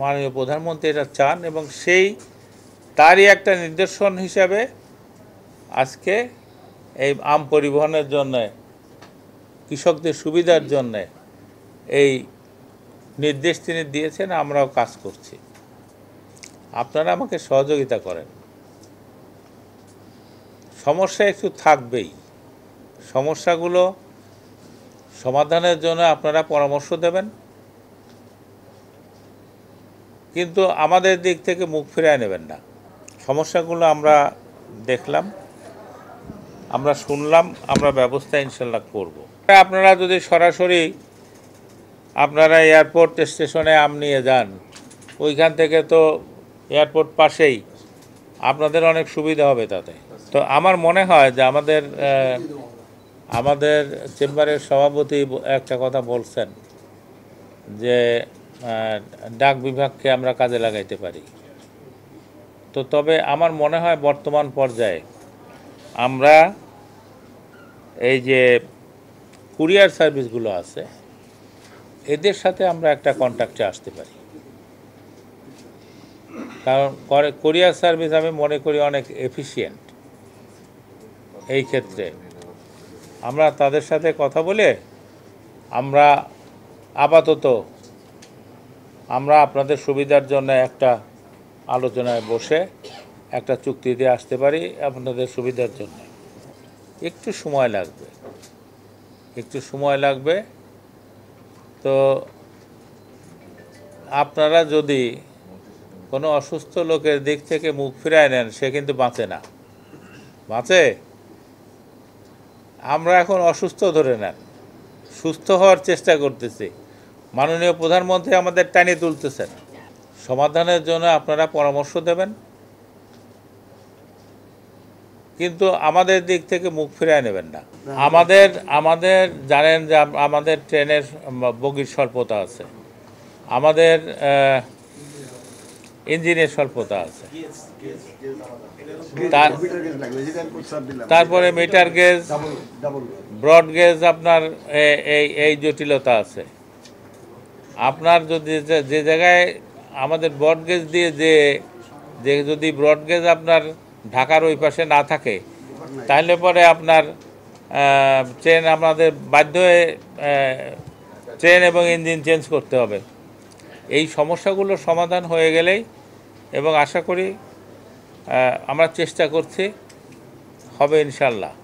মাননীয় প্রধানমন্ত্রী এটা চান এবং সেই তারই একটা নির্দেশন হিসাবে আজকে এই আম পরিবহনের জন্য কৃষকদের সুবিধার জন্য এই নির্দেশ তিনি দিয়েছেন আমরাও কাজ করছি আপনারা আমাকে সহযোগিতা করেন সমস্যা একটু থাকবেই সমস্যাগুলো সমাধানের জন্য আপনারা পরামর্শ দেবেন কিন্তু আমাদের দিক থেকে মুখ ফিরিয়ে নেবেন না সমস্যাগুলো আমরা দেখলাম আমরা শুনলাম আমরা ব্যবস্থা ইনশাল্লাহ করব। আপনারা যদি সরাসরি আপনারা এয়ারপোর্ট স্টেশনে আম নিয়ে যান ওইখান থেকে তো এয়ারপোর্ট পাশেই আপনাদের অনেক সুবিধা হবে তাতে তো আমার মনে হয় যে আমাদের আমাদের চেম্বারের সভাপতি একটা কথা বলছেন যে ডাক বিভাগকে আমরা কাজে লাগাইতে পারি তো তবে আমার মনে হয় বর্তমান পর্যায়ে আমরা এই যে কুরিয়ার সার্ভিসগুলো আছে এদের সাথে আমরা একটা কন্ট্যাক্টে আসতে পারি কারণ কোরিয়ার সার্ভিস আমি মনে করি অনেক এফিসিয়েন্ট এই ক্ষেত্রে আমরা তাদের সাথে কথা বলে আমরা আপাতত আমরা আপনাদের সুবিধার জন্য একটা আলোচনায় বসে একটা চুক্তি দিয়ে আসতে পারি আপনাদের সুবিধার জন্য একটু সময় লাগবে একটু সময় লাগবে তো আপনারা যদি কোনো অসুস্থ লোকের দিক থেকে মুখ ফিরায় নেন সে কিন্তু বাঁচে না বাঁচে আমরা এখন অসুস্থ ধরে নেন সুস্থ হওয়ার চেষ্টা করতেছি মাননীয় প্রধানমন্ত্রী আমাদের টানিয়ে তুলতেছেন সমাধানের জন্য আপনারা পরামর্শ দেবেন কিন্তু আমাদের দিক থেকে মুখ ফিরিয়ে নেবেন না আমাদের আমাদের জানেন যে আমাদের ট্রেনের বগির স্বল্পতা আছে আমাদের ইঞ্জিনের স্বল্পতা আছে তারপরে মিটার গেজ ব্রড গেজ আপনার এই এই জটিলতা আছে আপনার যদি যে জায়গায় আমাদের ব্রডগেজ দিয়ে যে যে যদি ব্রডগেজ আপনার ঢাকার ওই পাশে না থাকে তাহলে পরে আপনার ট্রেন আমাদের বাধ্য হয়ে ট্রেন এবং ইঞ্জিন চেঞ্জ করতে হবে এই সমস্যাগুলো সমাধান হয়ে গেলেই এবং আশা করি আমরা চেষ্টা করছি হবে ইনশাল্লাহ